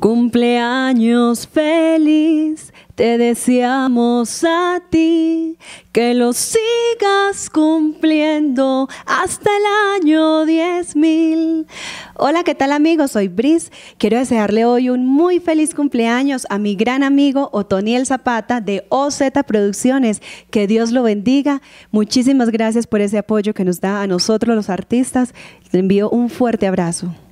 Cumpleaños feliz, te deseamos a ti que lo sigas cumpliendo hasta el año 10.000. Hola, ¿qué tal amigos? Soy Bris. Quiero desearle hoy un muy feliz cumpleaños a mi gran amigo Otoniel Zapata de OZ Producciones. Que Dios lo bendiga. Muchísimas gracias por ese apoyo que nos da a nosotros los artistas. Te envío un fuerte abrazo.